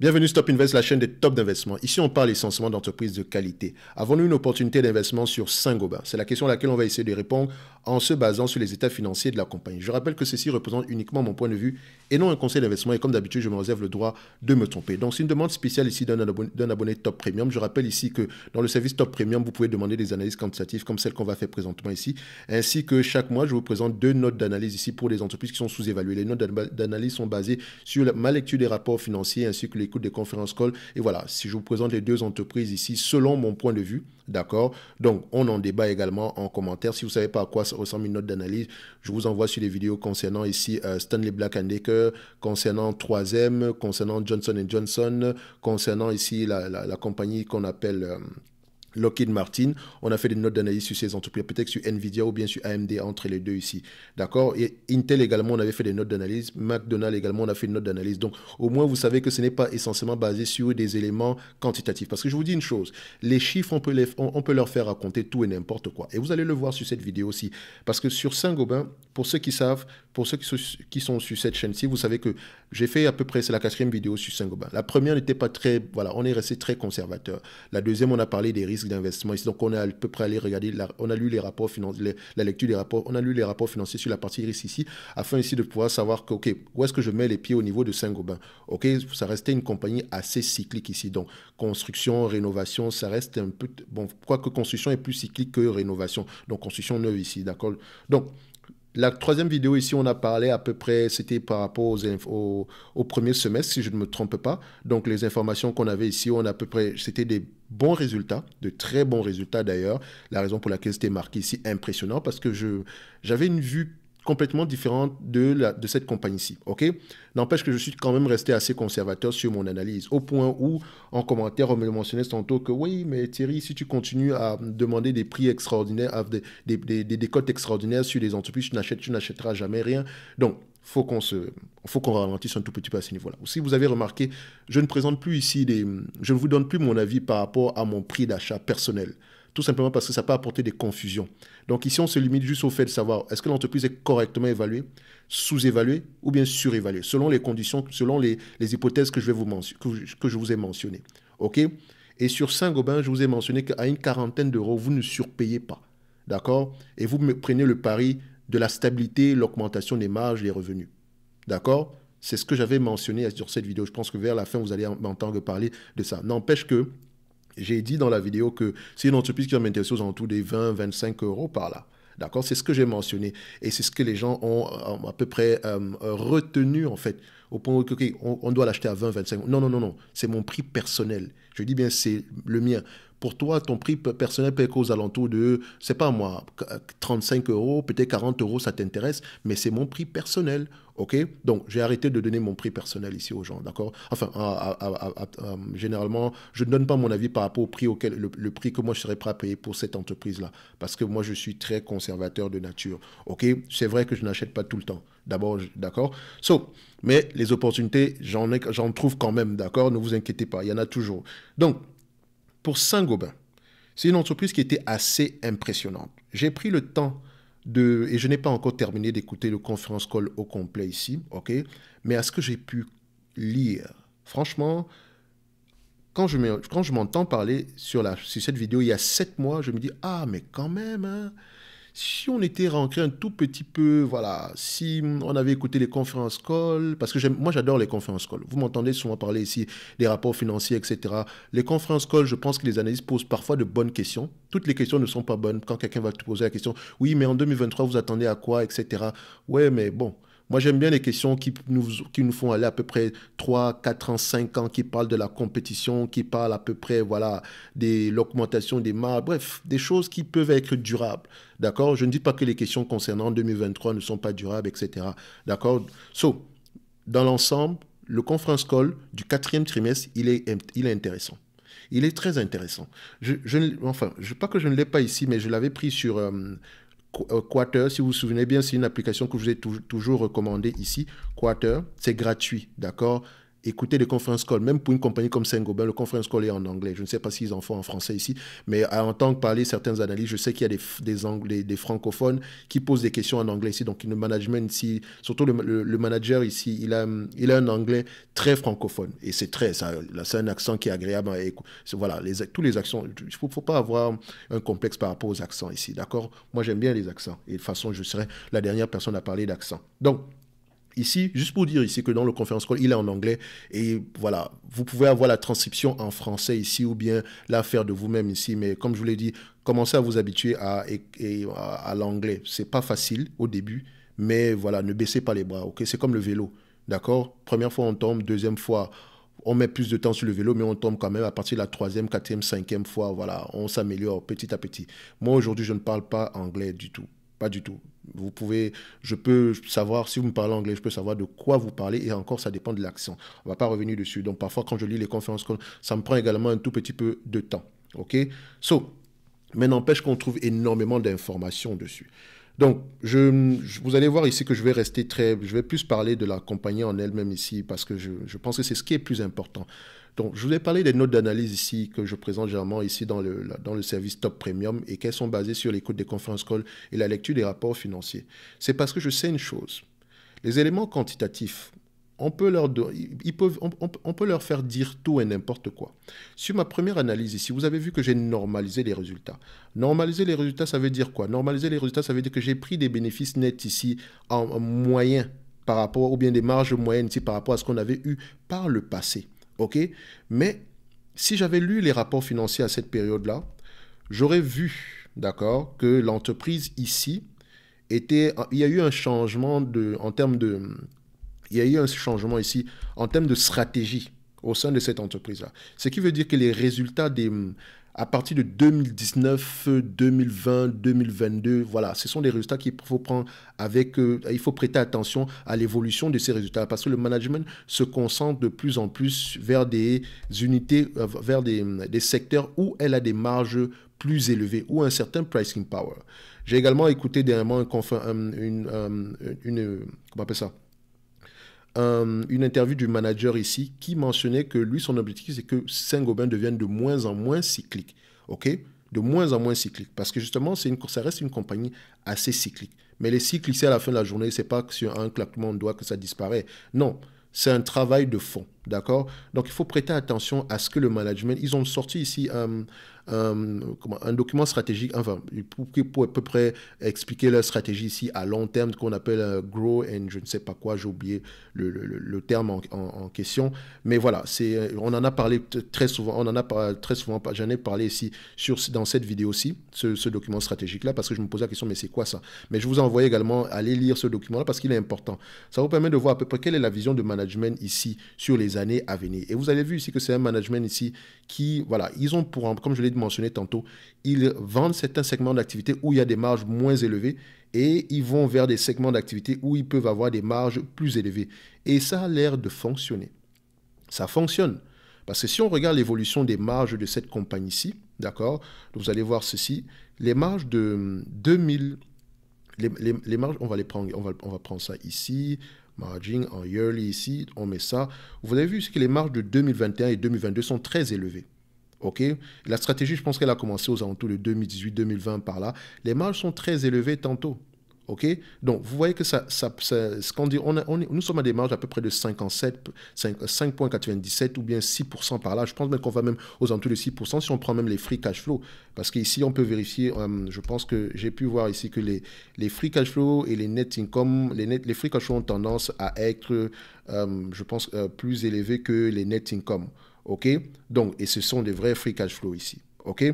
Bienvenue Stop Invest, la chaîne des tops d'investissement. Ici, on parle essentiellement d'entreprises de qualité. Avons-nous une opportunité d'investissement sur Saint-Gobain C'est la question à laquelle on va essayer de répondre en se basant sur les états financiers de la compagnie. Je rappelle que ceci représente uniquement mon point de vue et non un conseil d'investissement. Et comme d'habitude, je me réserve le droit de me tromper. Donc, c'est une demande spéciale ici d'un abonné, Top Premium. Je rappelle ici que dans le service Top Premium, vous pouvez demander des analyses quantitatives comme celle qu'on va faire présentement ici. Ainsi que chaque mois, je vous présente deux notes d'analyse ici pour les entreprises qui sont sous-évaluées. Les notes d'analyse sont basées sur ma lecture des rapports financiers ainsi que l'écoute des conférences call. Et voilà, si je vous présente les deux entreprises ici, selon mon point de vue, D'accord Donc, on en débat également en commentaire. Si vous savez pas à quoi ressemble une note d'analyse, je vous envoie sur les vidéos concernant ici euh, Stanley Black Decker, concernant 3M, concernant Johnson Johnson, concernant ici la, compagnie qu'on appelle... Euh, Lockheed Martin. On a fait des notes d'analyse sur ces entreprises, peut-être sur Nvidia ou bien sur AMD, entre les deux ici. D'accord Et Intel également, on avait fait des notes d'analyse. McDonald's également, on a fait une note d'analyse. Donc, au moins, vous savez que ce n'est pas essentiellement basé sur des éléments quantitatifs. Parce que je vous dis une chose, les chiffres, on peut, les, on, peut leur faire raconter tout et n'importe quoi. Et vous allez le voir sur cette vidéo aussi. Parce que sur Saint-Gobain, pour ceux qui savent, pour ceux qui qui sont sur cette chaîne-ci, vous savez que j'ai fait à peu près, c'est la quatrième vidéo sur Saint-Gobain. La première n'était pas très, voilà, on est resté très conservateur. La deuxième, on a parlé des risques d'investissement. Donc, on est à peu près allé regarder, on a lu les rapports financiers, la lecture des rapports, on a lu les rapports financiers sur la partie risque ici, afin ici de pouvoir savoir que, OK, où est-ce que je mets les pieds au niveau de Saint-Gobain OK, ça restait une compagnie assez cyclique ici. Donc, construction, rénovation, ça reste un peu, bon, que construction est plus cyclique que rénovation. Donc, construction neuve ici, d'accord Donc, la troisième vidéo ici, on a parlé à peu près, c'était par rapport aux au, au premier semestre, si je ne me trompe pas. Donc les informations qu'on avait ici, on a à peu près, c'était des bons résultats, de très bons résultats d'ailleurs. La raison pour laquelle c'était marqué ici impressionnant, parce que j'avais une vue complètement différente de, la, de cette compagnie-ci. OK? N'empêche que je suis quand même resté assez conservateur sur mon analyse, au point où, en commentaire, on me mentionnait tantôt que oui, mais Thierry, si tu continues à demander des prix extraordinaires, des, des, extraordinaires sur les entreprises, tu n'achètes, tu n'achèteras jamais rien. Donc, faut qu'on se, faut qu'on ralentisse un tout petit peu à ce niveau-là. Si vous avez remarqué, je ne présente plus ici des, je ne vous donne plus mon avis par rapport à mon prix d'achat personnel tout simplement parce que ça peut apporter des confusions. Donc ici, on se limite juste au fait de savoir est-ce que l'entreprise est correctement évaluée, sous-évaluée ou bien surévaluée, selon les conditions, selon les, hypothèses que je, vais vous que que je vous ai mentionnées. OK Et sur Saint-Gobain, je vous ai mentionné qu'à une quarantaine d'euros, vous ne surpayez pas. D'accord Et vous prenez le pari de la stabilité, l'augmentation des marges, les revenus. D'accord C'est ce que j'avais mentionné sur cette vidéo. Je pense que vers la fin, vous allez m'entendre parler de ça. N'empêche que j'ai dit dans la vidéo que c'est une entreprise qui va m'intéresser aux alentours des 20-25 euros par là. D'accord C'est ce que j'ai mentionné. Et c'est ce que les gens ont euh, à peu près euh, retenu, en fait, au point où on, doit l'acheter à 20, 25. Non, non, non, non. C'est mon prix personnel. Je dis bien, c'est le mien pour toi, ton prix personnel peut être aux alentours de, c'est pas moi, 35 euros, peut-être 40 euros, ça t'intéresse, mais c'est mon prix personnel. OK Donc, j'ai arrêté de donner mon prix personnel ici aux gens, d'accord Enfin, euh, généralement, je ne donne pas mon avis par rapport au prix auquel, le, prix que moi je serais prêt à payer pour cette entreprise-là. Parce que moi, je suis très conservateur de nature. OK C'est vrai que je n'achète pas tout le temps. D'abord, d'accord So, mais les opportunités, j'en trouve quand même, d'accord Ne vous inquiétez pas, il y en a toujours. Donc, pour Saint-Gobain, c'est une entreprise qui était assez impressionnante. J'ai pris le temps de, et je n'ai pas encore terminé d'écouter le conference call au complet ici, ok, mais à ce que j'ai pu lire, franchement, quand je m'entends parler sur, la, sur cette vidéo il y a sept mois, je me dis, ah, mais quand même, hein, si on était rentré un tout petit peu, voilà, si on avait écouté les conférences call, parce que moi j'adore les conférences call. Vous m'entendez souvent parler ici des rapports financiers, etc. Les conférences call, je pense que les analystes posent parfois de bonnes questions. Toutes les questions ne sont pas bonnes. Quand quelqu'un va te poser la question, oui, mais en 2023, vous attendez à quoi, etc. Ouais, mais bon, moi, j'aime bien les questions qui nous, font aller à peu près 3, 4 ans, 5 ans, qui parlent de la compétition, qui parlent à peu près voilà, de l'augmentation des marges, bref, des choses qui peuvent être durables. D'accord Je ne dis pas que les questions concernant 2023 ne sont pas durables, etc. D'accord So, dans l'ensemble, le conference call du quatrième trimestre, il est, il est intéressant. Il est très intéressant. Je, je enfin, je, pas que je ne l'ai pas ici, mais je l'avais pris sur, euh, euh, Quarter, si vous vous souvenez bien, c'est une application que je vous ai toujours recommandée ici. Quarter, c'est gratuit, d'accord écouter des conférences call. même pour une compagnie comme Saint-Gobain, le conference call est en anglais. Je ne sais pas s'ils en font en français ici, mais à que parler certains analystes, je sais qu'il y a des, anglais, des francophones qui posent des questions en anglais ici. Donc, le management ici, surtout le, manager ici, il a, il a un anglais très francophone. Et c'est très, ça, c'est un accent qui est agréable. Et, voilà, tous les accents, il ne faut, faut, pas avoir un complexe par rapport aux accents ici, d'accord Moi, j'aime bien les accents. Et de toute façon, je serai la dernière personne à parler d'accent. Donc, Ici, juste pour dire ici que dans le conférence call, il est en anglais et voilà, vous pouvez avoir la transcription en français ici ou bien la faire de vous-même ici. Mais comme je vous l'ai dit, commencez à vous habituer à, à, à l'anglais. C'est pas facile au début, mais voilà, ne baissez pas les bras. Ok, c'est comme le vélo, d'accord. Première fois on tombe, deuxième fois on met plus de temps sur le vélo, mais on tombe quand même à partir de la troisième, quatrième, cinquième fois. Voilà, on s'améliore petit à petit. Moi, aujourd'hui, je ne parle pas anglais du tout. Pas du tout. Vous pouvez, je peux savoir, si vous me parlez anglais, je peux savoir de quoi vous parlez et encore, ça dépend de l'accent. On ne va pas revenir dessus. Donc, parfois, quand je lis les conférences, ça me prend également un tout petit peu de temps. OK? So, mais n'empêche qu'on trouve énormément d'informations dessus. Donc, vous allez voir ici que je vais rester très, je vais plus parler de la compagnie en elle-même ici parce que je, je pense que c'est ce qui est plus important je vous ai parlé des notes d'analyse ici que je présente généralement ici dans le, dans le service Top Premium et qu'elles sont basées sur l'écoute des conférences call et la lecture des rapports financiers. C'est parce que je sais une chose. Les éléments quantitatifs, on peut leur, on, peut leur faire dire tout et n'importe quoi. Sur ma première analyse ici, vous avez vu que j'ai normalisé les résultats. Normaliser les résultats, ça veut dire quoi Normaliser les résultats, ça veut dire que j'ai pris des bénéfices nets ici en, moyen par rapport, ou bien des marges moyennes ici par rapport à ce qu'on avait eu par le passé. OK Mais si j'avais lu les rapports financiers à cette période-là, j'aurais vu, d'accord, que l'entreprise ici était. Il y a eu un changement de, en termes de. Il y a eu un changement ici en termes de stratégie au sein de cette entreprise-là. Ce qui veut dire que les résultats des, à partir de 2019, 2020, 2022, voilà, ce sont des résultats qu'il faut prendre avec, euh, il faut prêter attention à l'évolution de ces résultats parce que le management se concentre de plus en plus vers des unités, euh, vers des, secteurs où elle a des marges plus élevées ou un certain pricing power. J'ai également écouté dernièrement une, une, euh, une, comment on appelle ça? Euh, une interview du manager ici qui mentionnait que lui, son objectif, c'est que Saint-Gobain devienne de moins en moins cyclique. OK De moins en moins cyclique. Parce que justement, une, ça reste une compagnie assez cyclique. Mais les cycles ici, à la fin de la journée, c'est pas que sur un claquement de doigts que ça disparaît. Non. C'est un travail de fond, d'accord Donc, il faut prêter attention à ce que le management... Ils ont sorti ici euh, un, euh, un document stratégique, enfin, pour, pour à peu près expliquer leur stratégie ici à long terme qu'on appelle euh, Grow and je ne sais pas quoi, j'ai oublié le, le, terme en, question. Mais voilà, c'est, euh, on en a parlé très souvent, on en a parlé très souvent, j'en ai parlé ici sur, dans cette vidéo aussi ce, ce document stratégique-là, parce que je me posais la question, mais c'est quoi ça Mais je vous envoie également aller lire ce document-là parce qu'il est important. Ça vous permet de voir à peu près quelle est la vision de management ici sur les années à venir. Et vous avez vu ici que c'est un management ici qui, voilà, ils ont pour, comme je l'ai dit, mentionné tantôt, ils vendent certains segments d'activité où il y a des marges moins élevées et ils vont vers des segments d'activité où ils peuvent avoir des marges plus élevées. Et ça a l'air de fonctionner. Ça fonctionne. Parce que si on regarde l'évolution des marges de cette compagnie-ci, d'accord, vous allez voir ceci, les marges de 2000, les, marges, on va les prendre, on va, on va prendre ça ici, margin en yearly ici, on met ça. Vous avez vu que les marges de 2021 et 2022 sont très élevées. OK La stratégie, je pense qu'elle a commencé aux alentours de 2018-2020 par là. Les marges sont très élevées tantôt. OK Donc, vous voyez que ça, ce qu'on dit, on, nous sommes à des marges à peu près de 5,97 ou bien 6% par là. Je pense même qu'on va même aux alentours de 6% si on prend même les free cash flow. Parce qu'ici, on peut vérifier, euh, je pense que j'ai pu voir ici que les, free cash flow et les net income, les, free cash flow ont tendance à être, euh, je pense, euh, plus élevés que les net income. OK Donc, et ce sont des vrais free cash flow ici. OK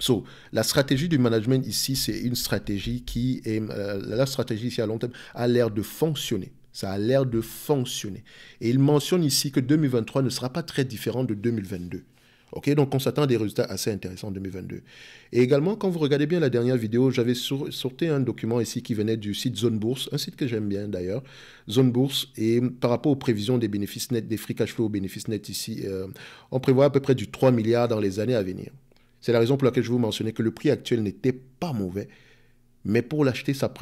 So, la stratégie du management ici, c'est une stratégie qui est, euh, la stratégie ici à long terme a l'air de fonctionner. Ça a l'air de fonctionner. Et il mentionne ici que 2023 ne sera pas très différent de 2022. Ok, donc on s'attend à des résultats assez intéressants en 2022. Et également, quand vous regardez bien la dernière vidéo, j'avais sorti un document ici qui venait du site Zone Bourse, un site que j'aime bien d'ailleurs, Zone Bourse, et par rapport aux prévisions des bénéfices nets, des free cash flow aux bénéfices nets ici, euh, on prévoit à peu près du 3 milliards dans les années à venir. C'est la raison pour laquelle je vous mentionnais que le prix actuel n'était pas mauvais. Mais pour l'acheter, ça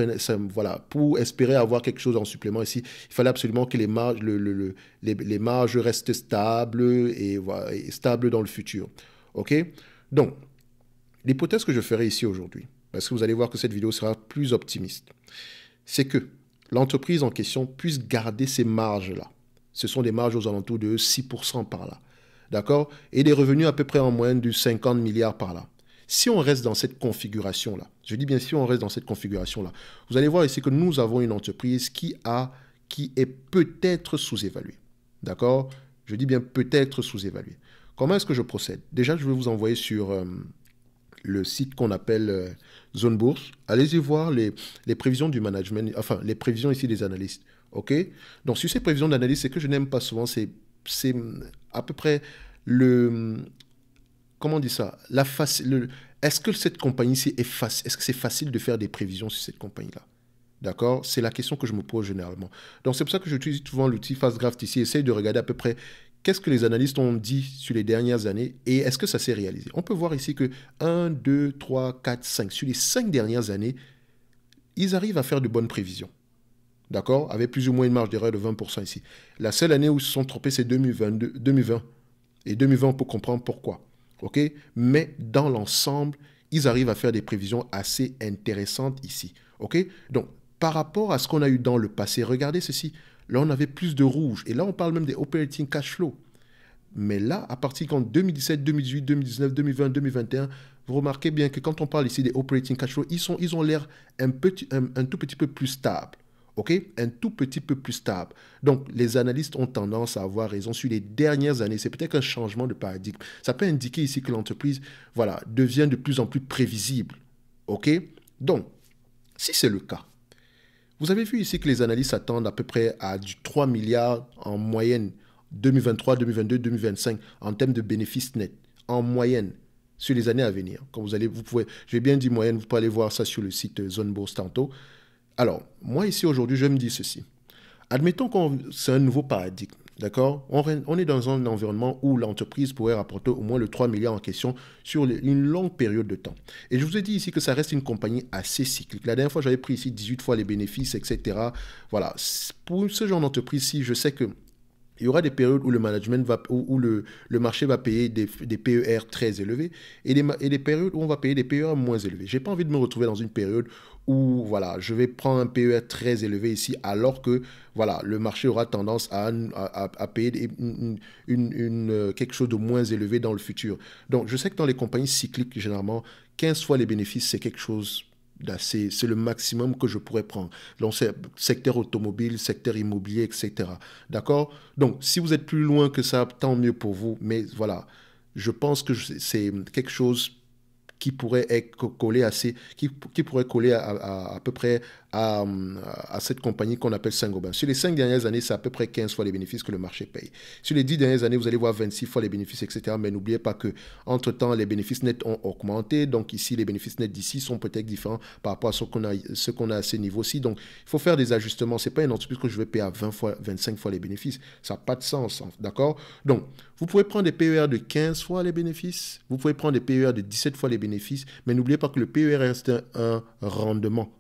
voilà, pour espérer avoir quelque chose en supplément ici, il fallait absolument que les marges, le, le, les, marges restent stables et, voilà, stables dans le futur. Ok Donc, l'hypothèse que je ferai ici aujourd'hui, parce que vous allez voir que cette vidéo sera plus optimiste, c'est que l'entreprise en question puisse garder ces marges-là. Ce sont des marges aux alentours de 6% par là. D'accord Et des revenus à peu près en moyenne de 50 milliards par là. Si on reste dans cette configuration-là, je dis bien si on reste dans cette configuration-là, vous allez voir ici que nous avons une entreprise qui, a, qui est peut-être sous-évaluée. D'accord Je dis bien peut-être sous-évaluée. Comment est-ce que je procède Déjà, je vais vous envoyer sur euh, le site qu'on appelle euh, Zone Bourse. Allez-y voir les, prévisions du management, enfin les prévisions ici des analystes. OK Donc sur ces prévisions d'analyse, c'est que je n'aime pas souvent, c'est hum, à peu près le, hum, comment on dit ça La Est-ce que cette compagnie est, facile Est-ce que c'est facile de faire des prévisions sur cette compagnie-là D'accord C'est la question que je me pose généralement. Donc c'est pour ça que j'utilise souvent l'outil graph ici. Essaye de regarder à peu près qu'est-ce que les analystes ont dit sur les dernières années et est-ce que ça s'est réalisé. On peut voir ici que 1, 2, 3, 4, 5, sur les 5 dernières années, ils arrivent à faire de bonnes prévisions. D'accord Avec plus ou moins une marge d'erreur de 20% ici. La seule année où ils se sont trompés, c'est 2020. Et 2020, on peut comprendre pourquoi. Ok, Mais dans l'ensemble, ils arrivent à faire des prévisions assez intéressantes ici. Ok, Donc, par rapport à ce qu'on a eu dans le passé, regardez ceci. Là, on avait plus de rouge. Et là, on parle même des operating cash flow. Mais là, à partir de 2017, 2018, 2019, 2020, 2021, vous remarquez bien que quand on parle ici des operating cash flow, ils, sont, ils ont l'air un, un tout petit peu plus stables. Un tout petit peu plus stable. Donc, les analystes ont tendance à avoir raison sur les dernières années. C'est peut-être un changement de paradigme. Ça peut indiquer ici que l'entreprise, voilà, devient de plus en plus prévisible. OK Donc, si c'est le cas, vous avez vu ici que les analystes attendent à peu près à du 3 milliards en moyenne 2023, 2022, 2025 en termes de bénéfices nets, en moyenne sur les années à venir. quand vous allez, vous pouvez, bien dire moyenne, vous pouvez aller voir ça sur le site euh, Zone tantôt. Alors, moi ici aujourd'hui, je me dis ceci. Admettons que c'est un nouveau paradigme, d'accord on, est dans un environnement où l'entreprise pourrait rapporter au moins le 3 milliards en question sur une longue période de temps. Et je vous ai dit ici que ça reste une compagnie assez cyclique. La dernière fois, j'avais pris ici 18 fois les bénéfices, etc. Voilà. Pour ce genre d'entreprise-ci, je sais que il y aura des périodes où le management va, le, marché va payer des, PER très élevés et des, et des, périodes où on va payer des PER moins élevés. J'ai pas envie de me retrouver dans une période ou voilà, je vais prendre un PER très élevé ici, alors que voilà, le marché aura tendance à, à, payer euh, quelque chose de moins élevé dans le futur. Donc, je sais que dans les compagnies cycliques, généralement, 15 fois les bénéfices, c'est quelque chose d'assez, c'est le maximum que je pourrais prendre. Donc, secteur automobile, secteur immobilier, etc. D'accord Donc, si vous êtes plus loin que ça, tant mieux pour vous, mais voilà, je pense que c'est quelque chose qui pourrait être collé assez, qui, qui pourrait coller à, à, à, à peu près euh, à, cette compagnie qu'on appelle saint Sur les cinq dernières années, c'est à peu près 15 fois les bénéfices que le marché paye. Sur les dix dernières années, vous allez voir 26 fois les bénéfices, etc. Mais n'oubliez pas que, entre-temps, les bénéfices nets ont augmenté. Donc ici, les bénéfices nets d'ici sont peut-être différents par rapport à ce qu'on a, ce à ces niveaux-ci. Donc, il faut faire des ajustements. Ce n'est pas une entreprise que je vais payer à 20 fois, 25 fois les bénéfices. Ça n'a pas de sens, d'accord Donc, vous pouvez prendre des PER de 15 fois les bénéfices. Vous pouvez prendre des PER de 17 fois les bénéfices. Mais n'oubliez pas que le PER est un rendement.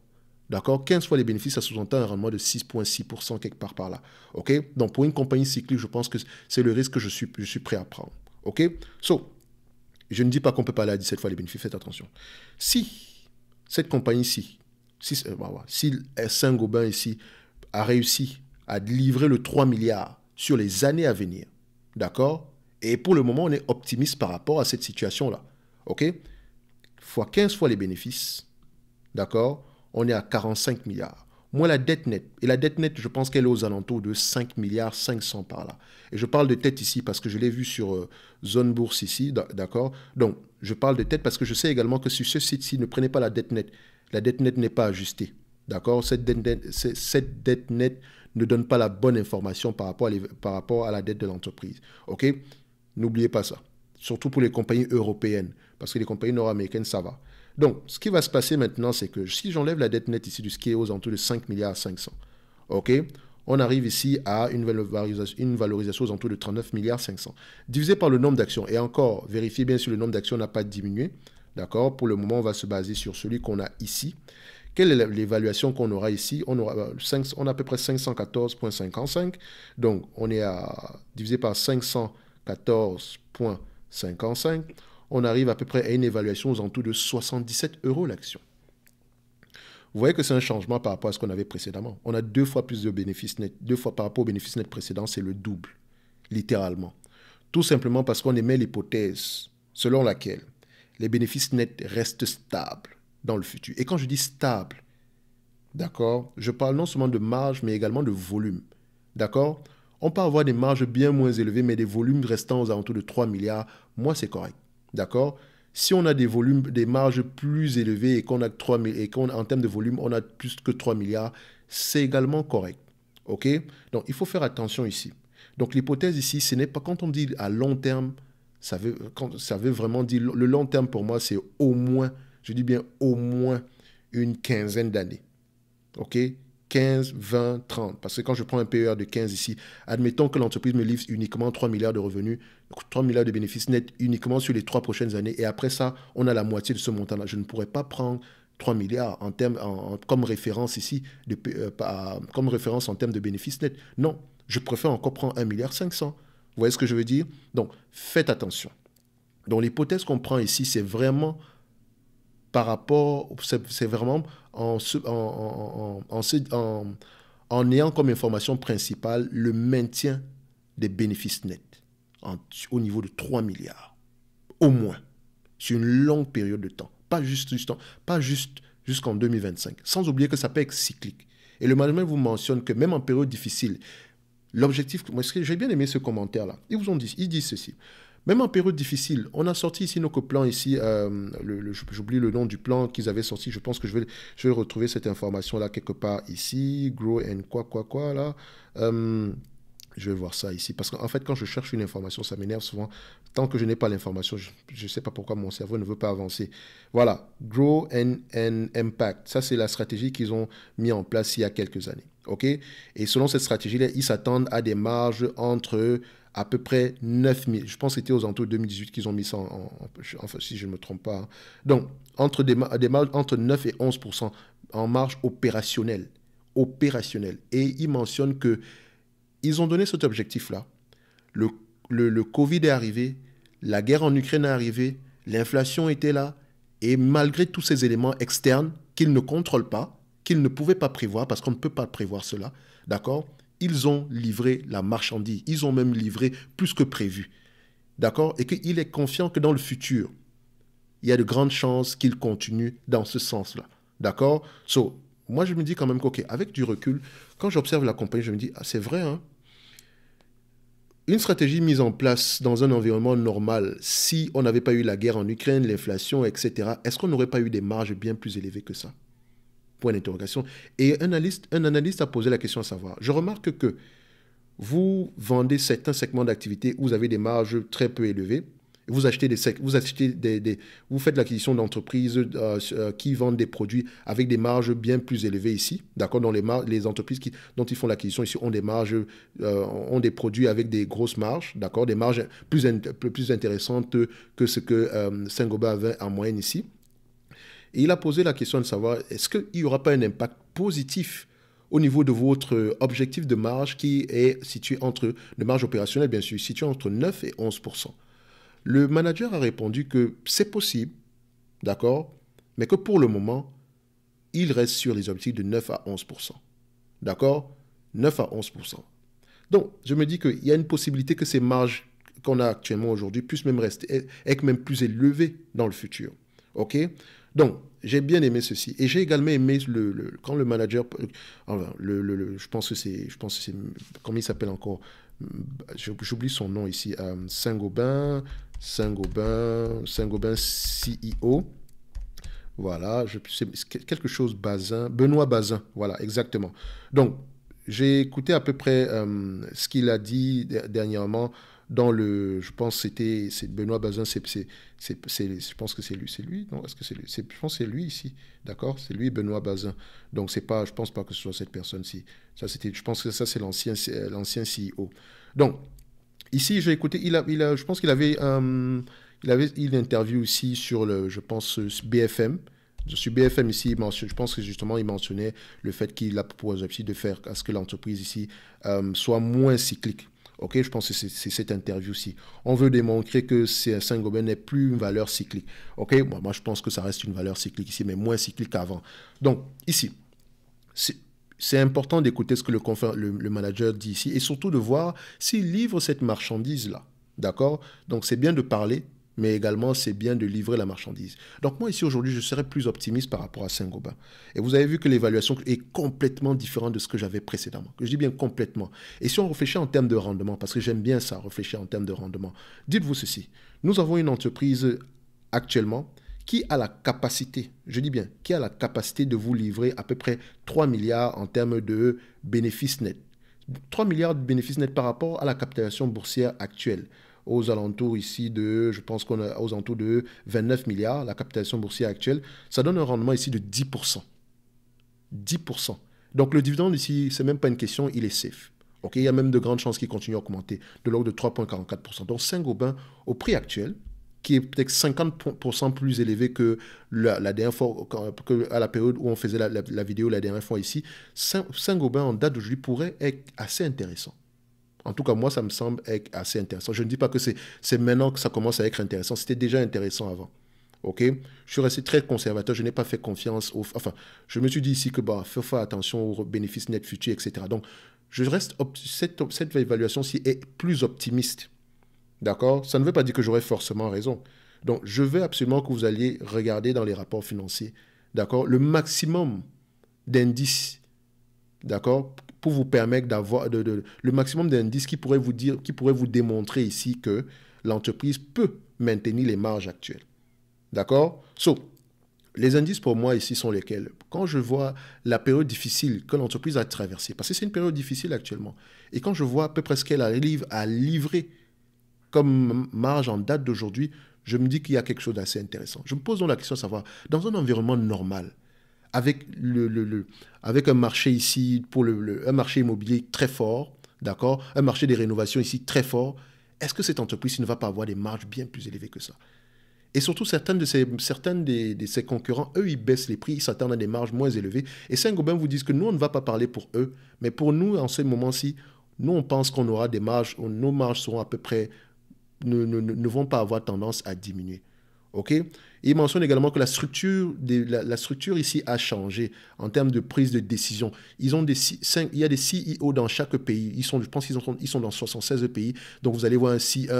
D'accord 15 fois les bénéfices, ça sous-entend un rendement de 6,6% quelque part par là. OK Donc, pour une compagnie cyclique, je pense que c'est le risque que je suis, je suis prêt à prendre. OK So, je ne dis pas qu'on peut pas aller à 17 fois les bénéfices, faites attention. Si cette compagnie-ci, si, euh, si Saint-Gobain ici a réussi à livrer le 3 milliards sur les années à venir, d'accord Et pour le moment, on est optimiste par rapport à cette situation-là. OK Fois 15 fois les bénéfices, d'accord on est à 45 milliards. Moi, la dette nette. Et la dette nette, je pense qu'elle est aux alentours de 5 milliards 500 par là. Et je parle de tête ici parce que je l'ai vu sur euh, Zone Bourse ici, d'accord Donc, je parle de tête parce que je sais également que sur ce site-ci, ne prenez pas la dette nette. La dette nette n'est pas ajustée, d'accord cette dette, nette ne donne pas la bonne information par rapport à, par rapport à la dette de l'entreprise, ok N'oubliez pas ça. Surtout pour les compagnies européennes, parce que les compagnies nord-américaines, ça va. Donc, ce qui va se passer maintenant, c'est que si j'enlève la dette nette ici du ski aux alentours de 5 milliards 500, ok on arrive ici à une valorisation, une valorisation aux de 39 milliards 500. Divisé par le nombre d'actions, et encore, vérifiez bien si le nombre d'actions n'a pas diminué, d'accord Pour le moment, on va se baser sur celui qu'on a ici. Quelle est l'évaluation qu'on aura ici on, euh, on a à peu près 514,55. Donc, on est à divisé par 514,55 on arrive à peu près à une évaluation aux alentours de 77 euros l'action. Vous voyez que c'est un changement par rapport à ce qu'on avait précédemment. On a deux fois plus de bénéfices nets. Deux fois par rapport aux bénéfices nets précédents, c'est le double, littéralement. Tout simplement parce qu'on émet l'hypothèse selon laquelle les bénéfices nets restent stables dans le futur. Et quand je dis stable, d'accord, je parle non seulement de marge, mais également de volume. D'accord On peut avoir des marges bien moins élevées, mais des volumes restant aux alentours de 3 milliards. Moi, c'est correct. D'accord Si on a des volumes, des marges plus élevées et qu'on a 3 et qu'en termes de volume, on a plus que 3 milliards, c'est également correct. OK Donc, il faut faire attention ici. Donc, l'hypothèse ici, ce n'est pas quand on dit à long terme, ça veut, ça veut vraiment dire, le long terme pour moi, c'est au moins, je dis bien au moins une quinzaine d'années. OK 15, 20, 30. Parce que quand je prends un PER de 15 ici, admettons que l'entreprise me livre uniquement 3 milliards de revenus, 3 milliards de bénéfices nets uniquement sur les 3 prochaines années. Et après ça, on a la moitié de ce montant-là. Je ne pourrais pas prendre 3 milliards en termes, comme référence ici, euh, euh, comme référence en termes de bénéfices nets. Non, je préfère encore prendre 1 milliard 500. Vous voyez ce que je veux dire Donc, faites attention. Donc, l'hypothèse qu'on prend ici, c'est vraiment par rapport, c'est vraiment en, ayant comme information principale le maintien des bénéfices nets au niveau de 3 milliards, au moins, sur une longue période de temps, pas juste, juste jusqu'en 2025, sans oublier que ça peut être cyclique. Et le management vous mentionne que même en période difficile, l'objectif, moi j'ai bien aimé ce commentaire-là, ils vous ont dit, ils disent ceci, même en période difficile, on a sorti ici nos plans ici, euh, j'oublie le nom du plan qu'ils avaient sorti, je pense que je vais, retrouver cette information-là quelque part ici, Grow and quoi, quoi, quoi, là. Euh, je vais voir ça ici. Parce qu'en fait, quand je cherche une information, ça m'énerve souvent. Tant que je n'ai pas l'information, je ne sais pas pourquoi mon cerveau ne veut pas avancer. Voilà, Grow and, Impact. Ça, c'est la stratégie qu'ils ont mis en place il y a quelques années. OK Et selon cette stratégie-là, ils s'attendent à des marges entre à peu près 9 9000. Je pense que c'était aux alentours 2018 qu'ils ont mis ça Enfin, si je ne me trompe pas. Donc, entre, des, entre 9 et 11 en marge opérationnelle. Opérationnelle. Et ils mentionnent que ils ont donné cet objectif-là. Le, le, le Covid est arrivé, la guerre en Ukraine est arrivée, l'inflation était là, et malgré tous ces éléments externes qu'ils ne contrôlent pas, qu'ils ne pouvaient pas prévoir, parce qu'on ne peut pas prévoir cela, d'accord ils ont livré la marchandise, ils ont même livré plus que prévu. D'accord Et qu'il est confiant que dans le futur, il y a de grandes chances qu'il continue dans ce sens-là. D'accord So, moi je me dis quand même qu'avec avec du recul, quand j'observe la compagnie, je me dis, ah, c'est vrai, hein. une stratégie mise en place dans un environnement normal, si on n'avait pas eu la guerre en Ukraine, l'inflation, etc., est-ce qu'on n'aurait pas eu des marges bien plus élevées que ça et un analyste, un analyste a posé la question à savoir, je remarque que vous vendez certains segments d'activité où vous avez des marges très peu élevées, vous achetez des vous achetez des, vous faites l'acquisition d'entreprises euh, euh, qui vendent des produits avec des marges bien plus élevées ici, d'accord Dans les les entreprises qui, dont ils font l'acquisition ici ont des marges euh, ont des produits avec des grosses marges, d'accord Des marges plus plus intéressantes que ce que Saint-Gobain avait en moyenne ici. Et il a posé la question de savoir, est-ce qu'il n'y aura pas un impact positif au niveau de votre objectif de marge qui est situé entre, de marge opérationnelle bien sûr, situé entre 9 et 11 Le manager a répondu que c'est possible, d'accord, mais que pour le moment, il reste sur les objectifs de 9 à 11 D'accord 9 à 11 Donc, je me dis qu'il y a une possibilité que ces marges qu'on a actuellement aujourd'hui puissent même rester, être même plus élevées dans le futur. OK donc, j'ai bien aimé ceci. Et j'ai également aimé le, quand le manager, je pense que c'est, je pense que comment il s'appelle encore J'oublie son nom ici, euh, Saint-Gobain, Saint-Gobain, Saint-Gobain CEO. Voilà, c'est quelque chose Bazin, Benoît Bazin, voilà, exactement. Donc, j'ai écouté à peu près euh, ce qu'il a dit dernièrement dans le, je pense c'était, c'est Benoît Bazin, c'est, je pense que c'est lui, c'est lui, non, est-ce que c'est lui, je pense c'est lui ici, d'accord, c'est lui Benoît Bazin. Donc c'est pas, je pense pas que ce soit cette personne-ci. Ça c'était, je pense que ça c'est l'ancien, euh, l'ancien CEO. Donc ici j'ai écouté, il a, il a, je pense qu'il avait, un, euh, il avait, il interview aussi sur le, je pense BFM. Je suis BFM ici, je pense que justement, il mentionnait le fait qu'il a proposé aussi de faire à ce que l'entreprise ici euh, soit moins cyclique je pense que c'est cette interview-ci. On veut démontrer que Saint-Gobain n'est plus une valeur cyclique. Ok, moi, je pense que ça reste une valeur cyclique ici, mais moins cyclique qu'avant. Donc ici, c'est important d'écouter ce que le, le manager dit ici et surtout de voir s'il livre cette marchandise-là. D'accord Donc c'est bien de parler, mais également c'est bien de livrer la marchandise. Donc moi ici aujourd'hui, je serais plus optimiste par rapport à Saint-Gobain. Et vous avez vu que l'évaluation est complètement différente de ce que j'avais précédemment. Je dis bien complètement. Et si on réfléchit en termes de rendement, parce que j'aime bien ça, réfléchir en termes de rendement, dites-vous ceci. Nous avons une entreprise actuellement qui a la capacité, je dis bien, qui a la capacité de vous livrer à peu près 3 milliards en termes de bénéfices nets. 3 milliards de bénéfices nets par rapport à la capitalisation boursière actuelle aux alentours ici de, je pense qu'on est aux alentours de 29 milliards, la capitalisation boursière actuelle, ça donne un rendement ici de 10%. 10%. Donc le dividende ici, c'est même pas une question, il est safe. il y a même de grandes chances qu'il continue à augmenter de l'ordre de 3,44%. Donc Saint-Gobain, au prix actuel, qui est peut-être 50% plus élevé que la, dernière fois, à la période où on faisait la, la vidéo la dernière fois ici, Saint-Gobain en date d'aujourd'hui pourrait être assez intéressant. En tout cas, moi, ça me semble assez intéressant. Je ne dis pas que c'est maintenant que ça commence à être intéressant. C'était déjà intéressant avant. OK Je suis resté très conservateur. Je n'ai pas fait confiance Enfin, je me suis dit ici que, bah, faut faire attention aux bénéfices nets futurs, etc. Donc, je reste... Cette, cette évaluation-ci est plus optimiste. D'accord Ça ne veut pas dire que j'aurais forcément raison. Donc, je veux absolument que vous alliez regarder dans les rapports financiers, d'accord, le maximum d'indices, d'accord, pour vous permettre d'avoir le maximum d'indices qui pourraient vous dire, qui pourraient vous démontrer ici que l'entreprise peut maintenir les marges actuelles. D'accord So, les indices pour moi ici sont lesquels Quand je vois la période difficile que l'entreprise a traversée, parce que c'est une période difficile actuellement, et quand je vois à peu près ce qu'elle arrive à livrer comme marge en date d'aujourd'hui, je me dis qu'il y a quelque chose d'assez intéressant. Je me pose donc la question de savoir, dans un environnement normal, avec, un marché ici, pour un marché immobilier très fort, d'accord Un marché des rénovations ici très fort. Est-ce que cette entreprise ne va pas avoir des marges bien plus élevées que ça Et surtout, certaines de ses, concurrents, eux, ils baissent les prix, ils s'attendent à des marges moins élevées. Et Saint-Gobain vous dit que nous, on ne va pas parler pour eux, mais pour nous, en ce moment-ci, nous, on pense qu'on aura des marges, nos marges seront à peu près, ne vont pas avoir tendance à diminuer. OK? Il mentionne également que la structure, la, structure ici a changé en termes de prise de décision. Ils ont des, il y a des CEO dans chaque pays. Ils sont, je pense qu'ils ils sont dans 76 pays. Donc, vous allez voir un, CEO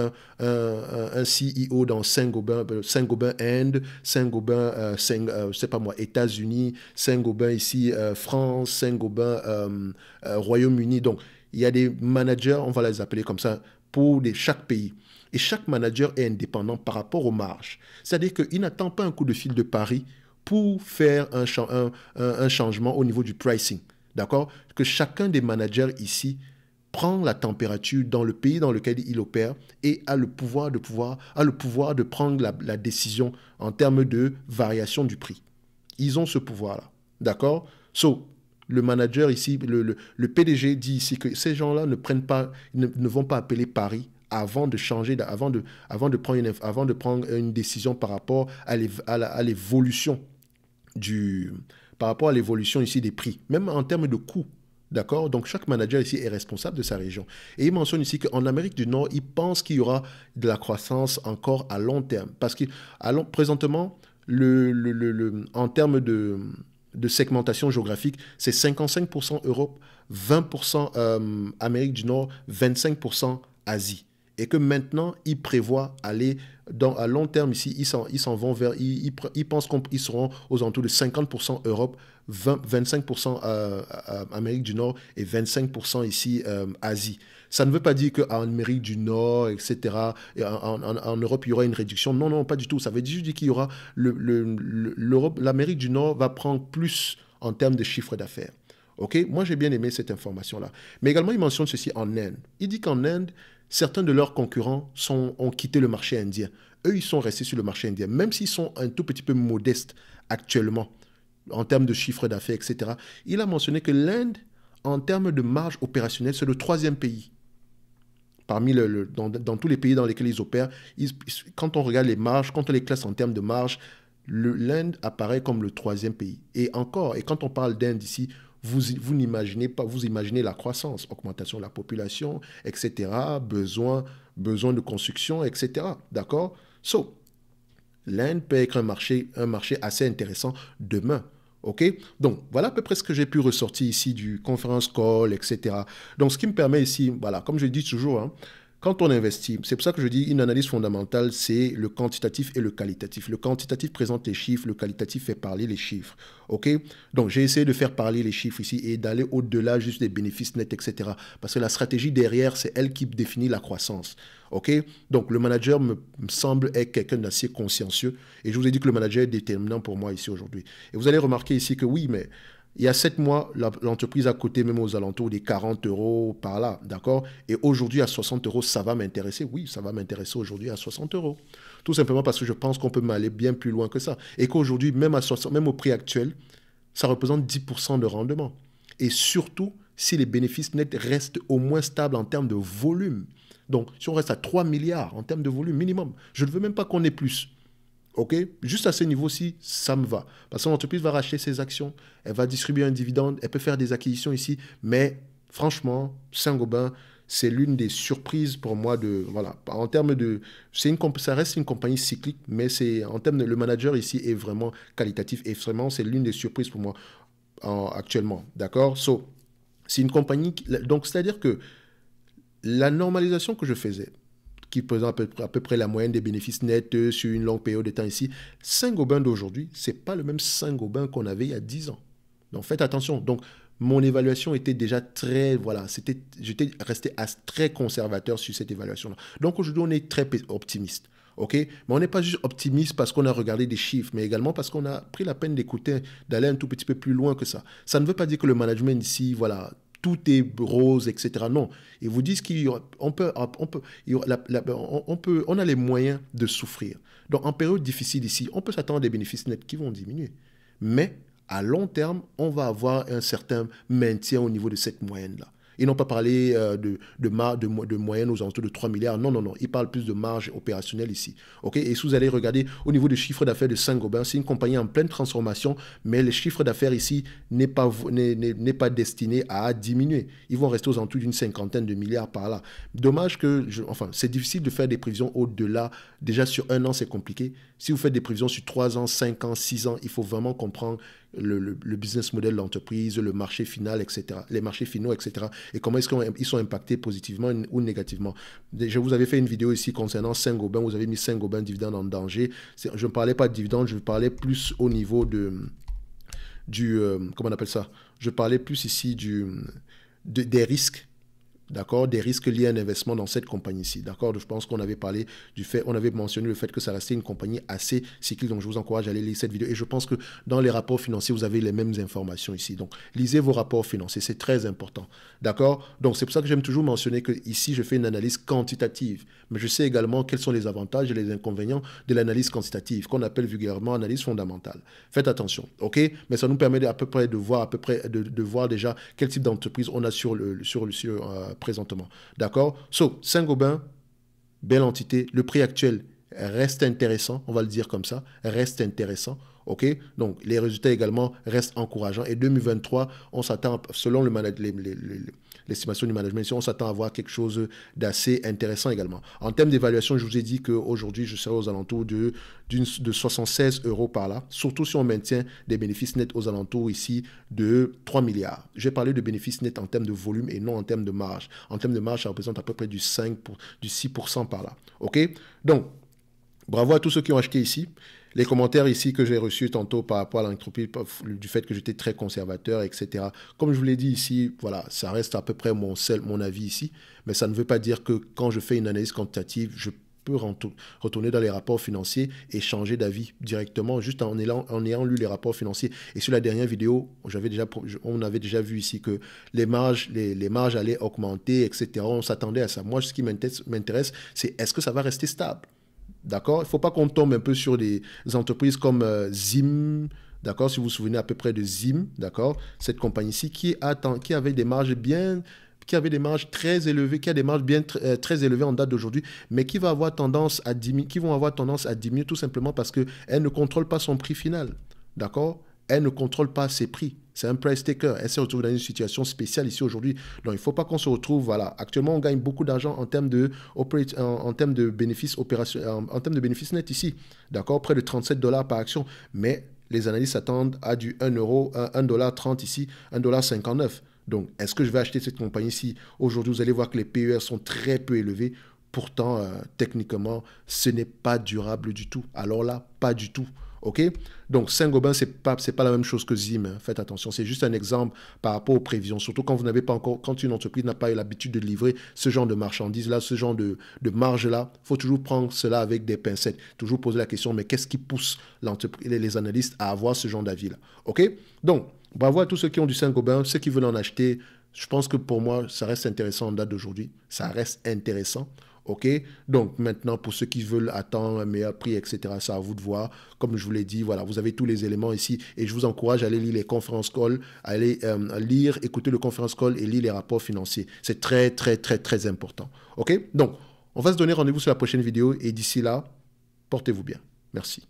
dans Saint-Gobain, euh, saint Inde, Saint-Gobain, euh, euh, sais pas moi, États-Unis, Saint-Gobain ici, France, Saint-Gobain, Royaume-Uni. Donc, il y a des managers, on va les appeler comme ça, pour chaque pays. Et chaque manager est indépendant par rapport aux marges. C'est-à-dire qu'il n'attend pas un coup de fil de Paris pour faire un, changement au niveau du pricing. D'accord Que chacun des managers ici prend la température dans le pays dans lequel il opère et a le pouvoir de, pouvoir, le pouvoir de prendre la, décision en termes de variation du prix. Ils ont ce pouvoir-là. D'accord So, le manager ici, le, PDG dit ici que ces gens-là ne ne, vont pas appeler Paris avant de changer, avant de, avant de, prendre, une, avant de prendre une décision par rapport à l'évolution du par rapport à l'évolution ici des prix, même en termes de coûts. D'accord Donc chaque manager ici est responsable de sa région. Et il mentionne ici qu'en Amérique du Nord, il pense qu'il y aura de la croissance encore à long terme. Parce que présentement, le, en termes de, segmentation géographique, c'est 55% Europe, 20% euh, Amérique du Nord, 25% Asie et que maintenant, ils prévoient aller dans, à long terme ici, ils ils s'en vont vers, ils, pensent qu'ils seront aux alentours de 50% Europe, 20, 25% euh, euh, Amérique du Nord et 25% ici euh, Asie. Ça ne veut pas dire qu'en Amérique du Nord, etc., en, Europe, il y aura une réduction. Non, non, pas du tout. Ça veut juste dire qu'il y aura le, l'Amérique du Nord va prendre plus en termes de chiffre d'affaires. OK Moi, j'ai bien aimé cette information-là. Mais également, il mentionne ceci en Inde. Il dit qu'en Inde, certains de leurs concurrents ont quitté le marché indien. Eux, ils sont restés sur le marché indien, même s'ils sont un tout petit peu modestes actuellement en termes de chiffre d'affaires, etc. Il a mentionné que l'Inde, en termes de marge opérationnelle, c'est le troisième pays. Parmi le, dans, tous les pays dans lesquels ils opèrent, quand on regarde les marges, quand on les classe en termes de marge, l'Inde apparaît comme le troisième pays. Et encore, et quand on parle d'Inde ici, vous, n'imaginez pas, vous imaginez la croissance, augmentation de la population, etc., besoin, besoin de construction, etc. D'accord So, l'Inde peut être un marché, un marché assez intéressant demain. OK Donc, voilà à peu près ce que j'ai pu ressortir ici du conference call, etc. Donc, ce qui me permet ici, voilà, comme je dis toujours, hein, quand on investit, c'est pour ça que je dis une analyse fondamentale, c'est le quantitatif et le qualitatif. Le quantitatif présente les chiffres, le qualitatif fait parler les chiffres. Ok Donc j'ai essayé de faire parler les chiffres ici et d'aller au-delà juste des bénéfices nets, etc. Parce que la stratégie derrière, c'est elle qui définit la croissance. Ok Donc le manager me, me semble être quelqu'un d'assez consciencieux et je vous ai dit que le manager est déterminant pour moi ici aujourd'hui. Et vous allez remarquer ici que oui, mais il y a sept mois, l'entreprise a coûté même aux alentours des 40 euros par là, d'accord Et aujourd'hui, à 60 euros, ça va m'intéresser Oui, ça va m'intéresser aujourd'hui à 60 euros. Tout simplement parce que je pense qu'on peut aller bien plus loin que ça. Et qu'aujourd'hui, même, même au prix actuel, ça représente 10% de rendement. Et surtout, si les bénéfices nets restent au moins stables en termes de volume. Donc, si on reste à 3 milliards en termes de volume minimum, je ne veux même pas qu'on ait plus. OK Juste à ce niveau-ci, ça me va. Parce que l'entreprise va racheter ses actions, elle va distribuer un dividende, elle peut faire des acquisitions ici, mais franchement, Saint-Gobain, c'est l'une des surprises pour moi de voilà, en termes de une ça reste une compagnie cyclique, mais c'est en termes de le manager ici est vraiment qualitatif et vraiment c'est l'une des surprises pour moi en, actuellement. D'accord So, c'est une compagnie donc c'est-à-dire que la normalisation que je faisais qui présente à peu, près la moyenne des bénéfices nets euh, sur une longue période de temps ici. Saint-Gobain d'aujourd'hui, ce n'est pas le même Saint-Gobain qu'on avait il y a 10 ans. Donc faites attention. Donc mon évaluation était déjà très, voilà, c'était, j'étais resté très conservateur sur cette évaluation-là. Donc aujourd'hui, on est très optimiste. OK Mais on n'est pas juste optimiste parce qu'on a regardé des chiffres, mais également parce qu'on a pris la peine d'écouter, d'aller un tout petit peu plus loin que ça. Ça ne veut pas dire que le management ici, voilà, tout est rose, etc. Non, ils vous disent qu'on peut, on peut, on peut, on a les moyens de souffrir. Donc en période difficile ici, on peut s'attendre à des bénéfices nets qui vont diminuer, mais à long terme, on va avoir un certain maintien au niveau de cette moyenne là. Ils n'ont pas parlé euh, de, de, de, moyenne aux alentours de 3 milliards. Non, non, non. Ils parlent plus de marge opérationnelle ici. ok Et si vous allez regarder au niveau des chiffre d'affaires de Saint-Gobain, c'est une compagnie en pleine transformation, mais les chiffres d'affaires ici n'est pas, n'est pas destiné à diminuer. Ils vont rester aux alentours d'une cinquantaine de milliards par là. Dommage que, enfin, c'est difficile de faire des prévisions au-delà. Déjà sur un an, c'est compliqué. Si vous faites des prévisions sur 3 ans, 5 ans, 6 ans, il faut vraiment comprendre le, le, business model de l'entreprise, le marché final, etc., les marchés finaux, etc., et comment est-ce qu'ils sont impactés positivement ou négativement. Je vous avais fait une vidéo ici concernant Saint-Gobain, vous avez mis Saint-Gobain dividende en danger. Je ne parlais pas de dividende, je parlais plus au niveau de, du, euh, comment on appelle ça Je parlais plus ici du, des risques D'accord Des risques liés à un investissement dans cette compagnie-ci. D'accord Je pense qu'on avait parlé du fait, on avait mentionné le fait que ça restait une compagnie assez cyclique. Donc, je vous encourage à aller lire cette vidéo. Et je pense que dans les rapports financiers, vous avez les mêmes informations ici. Donc, lisez vos rapports financiers. C'est très important. D'accord Donc, c'est pour ça que j'aime toujours mentionner que ici, je fais une analyse quantitative. Mais je sais également quels sont les avantages et les inconvénients de l'analyse quantitative, qu'on appelle vulgairement analyse fondamentale. Faites attention. OK Mais ça nous permet à peu près de voir, à peu près, de, voir déjà quel type d'entreprise on a sur le, sur, sur, euh, présentement. D'accord So, Saint-Gobain, belle entité. Le prix actuel reste intéressant, on va le dire comme ça, reste intéressant. OK Donc, les résultats également restent encourageants. Et 2023, on s'attend, selon le, les, l'estimation du management. si on s'attend à voir quelque chose d'assez intéressant également. En termes d'évaluation, je vous ai dit qu'aujourd'hui, je serai aux alentours de, de 76 euros par là, surtout si on maintient des bénéfices nets aux alentours ici de 3 milliards. J'ai parlé de bénéfices nets en termes de volume et non en termes de marge. En termes de marge, ça représente à peu près du 5 du 6% par là. OK Donc, bravo à tous ceux qui ont acheté ici les commentaires ici que j'ai reçus tantôt par rapport à l'entropie, du fait que j'étais très conservateur, etc. Comme je vous l'ai dit ici, voilà, ça reste à peu près mon, seul, mon avis ici, mais ça ne veut pas dire que quand je fais une analyse quantitative, je peux retourner dans les rapports financiers et changer d'avis directement juste en, ayant, en ayant lu les rapports financiers. Et sur la dernière vidéo, on avait déjà vu ici que les marges, les, les marges allaient augmenter, etc. On s'attendait à ça. Moi, ce qui m'intéresse, c'est est-ce que ça va rester stable D'accord Il ne faut pas qu'on tombe un peu sur des entreprises comme euh, Zim, d'accord Si vous vous souvenez à peu près de Zim, d'accord Cette compagnie-ci qui, avait des marges bien qui avait des marges très élevées, qui a des marges bien euh, élevées en date d'aujourd'hui, mais qui va avoir tendance à diminuer, qui vont avoir tendance à diminuer tout simplement parce qu'elle ne contrôle pas son prix final, d'accord Elle ne contrôle pas ses prix, c'est un price taker. Elle s'est retrouvée dans une situation spéciale ici aujourd'hui. Donc, il ne faut pas qu'on se retrouve. Voilà, actuellement, on gagne beaucoup d'argent en termes de, en, termes de bénéfices opération, en, termes de bénéfices nets ici. D'accord Près de 37 dollars par action. Mais les analystes s'attendent à du 1 euro, 1 dollar 30 ici, 1 dollar 59. Donc, est-ce que je vais acheter cette compagnie ici Aujourd'hui, vous allez voir que les PER sont très peu élevés. Pourtant, euh, techniquement, ce n'est pas durable du tout. Alors là, pas du tout. OK Donc Saint-Gobain, ce n'est pas, pas la même chose que Zim. Hein. Faites attention. C'est juste un exemple par rapport aux prévisions. Surtout quand vous n'avez pas encore, quand une entreprise n'a pas eu l'habitude de livrer ce genre de marchandises-là, ce genre de, marge-là, il faut toujours prendre cela avec des pincettes. Toujours poser la question, mais qu'est-ce qui pousse les analystes à avoir ce genre d'avis-là OK Donc, bravo à tous ceux qui ont du Saint-Gobain, ceux qui veulent en acheter. Je pense que pour moi, ça reste intéressant en date d'aujourd'hui. Ça reste intéressant. OK Donc maintenant, pour ceux qui veulent attendre un meilleur prix, etc., ça, à vous de voir. Comme je vous l'ai dit, voilà, vous avez tous les éléments ici et je vous encourage à aller lire les conférences call, aller euh, lire, écouter le conférence call et lire les rapports financiers. C'est très, très, très, très important. OK Donc, on va se donner rendez-vous sur la prochaine vidéo et d'ici là, portez-vous bien. Merci.